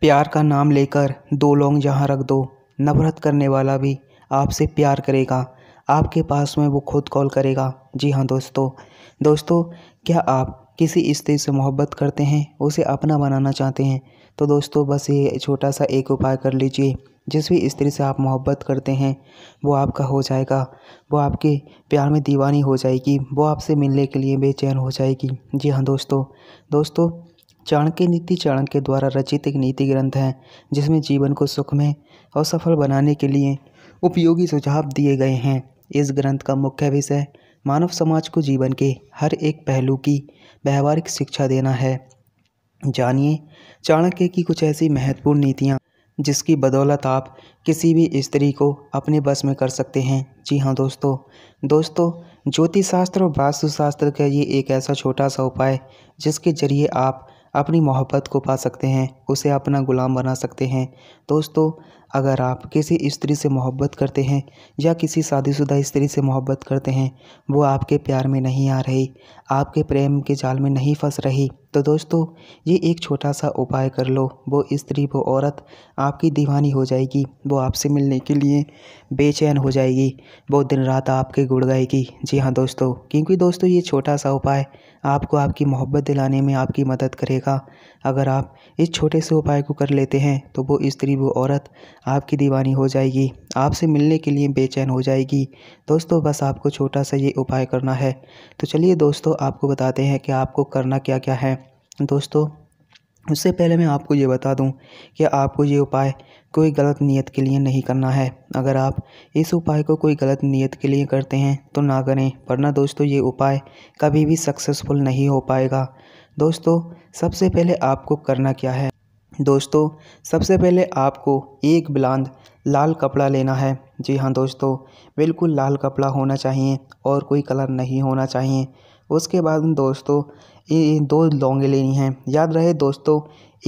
प्यार का नाम लेकर दो लोंग जहाँ रख दो नफरत करने वाला भी आपसे प्यार करेगा आपके पास में वो खुद कॉल करेगा जी हाँ दोस्तों दोस्तों क्या आप किसी स्त्री से मोहब्बत करते हैं उसे अपना बनाना चाहते हैं तो दोस्तों बस ये छोटा सा एक उपाय कर लीजिए जिस भी स्त्री से आप मोहब्बत करते हैं वो आपका हो जाएगा वो आपके प्यार में दीवानी हो जाएगी वो आपसे मिलने के लिए बेचैन हो जाएगी जी हाँ दोस्तों दोस्तों चाणक्य नीति चाणक्य द्वारा रचित एक नीति ग्रंथ है जिसमें जीवन को सुखमय और सफल बनाने के लिए उपयोगी सुझाव दिए गए हैं इस ग्रंथ का मुख्य विषय मानव समाज को जीवन के हर एक पहलू की व्यवहारिक शिक्षा देना है जानिए चाणक्य की कुछ ऐसी महत्वपूर्ण नीतियाँ जिसकी बदौलत आप किसी भी स्त्री को अपने बस में कर सकते हैं जी हाँ दोस्तों दोस्तों ज्योतिष शास्त्र और वास्तुशास्त्र का ये एक ऐसा छोटा सा उपाय जिसके जरिए आप अपनी मोहब्बत को पा सकते हैं उसे अपना ग़ुलाम बना सकते हैं दोस्तों अगर आप किसी स्त्री से मोहब्बत करते हैं या किसी शादीशुदा स्त्री से मोहब्बत करते हैं वो आपके प्यार में नहीं आ रही आपके प्रेम के जाल में नहीं फंस रही तो दोस्तों ये एक छोटा सा उपाय कर लो वो स्त्री वो औरत आपकी दीवानी हो जाएगी वो आपसे मिलने के लिए बेचैन हो जाएगी वो दिन रात आपके गुड़ गाएगी जी हाँ दोस्तों क्योंकि दोस्तों ये छोटा सा उपाय आपको आपकी मोहब्बत दिलाने में आपकी मदद करेगा अगर आप इस छोटे से उपाय को कर लेते हैं तो वो स्त्री वो औरत आपकी दीवानी हो जाएगी आपसे मिलने के लिए बेचैन हो जाएगी दोस्तों बस आपको छोटा सा ये उपाय करना है तो चलिए दोस्तों आपको बताते हैं कि आपको करना क्या क्या है दोस्तों उससे पहले मैं आपको ये बता दूं कि आपको ये उपाय कोई गलत नीयत के लिए नहीं करना है अगर आप इस उपाय को कोई गलत नीयत के लिए करते हैं तो ना करें वरना दोस्तों ये उपाय कभी भी सक्सेसफुल नहीं हो पाएगा दोस्तों सबसे पहले आपको करना क्या है दोस्तों सबसे पहले आपको एक बिलांद लाल कपड़ा लेना है जी हाँ दोस्तों बिल्कुल लाल कपड़ा होना चाहिए और कोई कलर नहीं होना चाहिए उसके बाद दोस्तों ये दो लौंगे लेनी हैं याद रहे दोस्तों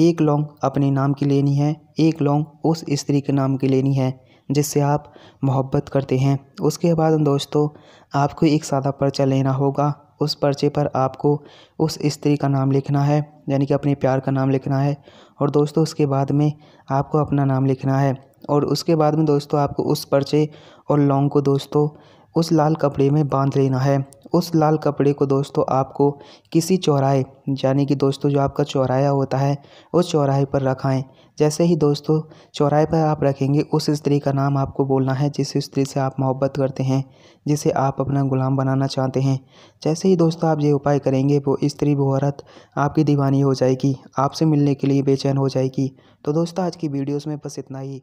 एक लौंग अपने नाम की लेनी है एक लौंग उस स्त्री के नाम की लेनी है जिससे आप मोहब्बत करते हैं उसके बाद दोस्तों आपको एक सादा पर्चा लेना होगा उस पर्चे पर आपको उस स्त्री का नाम लिखना है यानी कि अपने प्यार का नाम लिखना है और दोस्तों उसके बाद में आपको अपना नाम लिखना है और उसके बाद में दोस्तों आपको उस पर्चे और लौंग को दोस्तों उस लाल कपड़े में बांध लेना है उस लाल कपड़े को दोस्तों आपको किसी चौराहे यानी कि दोस्तों जो आपका चौराया होता है उस चौराहे पर रखाएं जैसे ही दोस्तों चौराहे पर आप रखेंगे उस स्त्री का नाम आपको बोलना है जिस स्त्री से आप मोहब्बत करते हैं जिसे आप अपना गुलाम बनाना चाहते हैं जैसे ही दोस्तों आप ये उपाय करेंगे वो स्त्री वो औरत आपकी दीवानी हो जाएगी आपसे मिलने के लिए बेचैन हो जाएगी तो दोस्तों आज की वीडियोज़ में बस इतना ही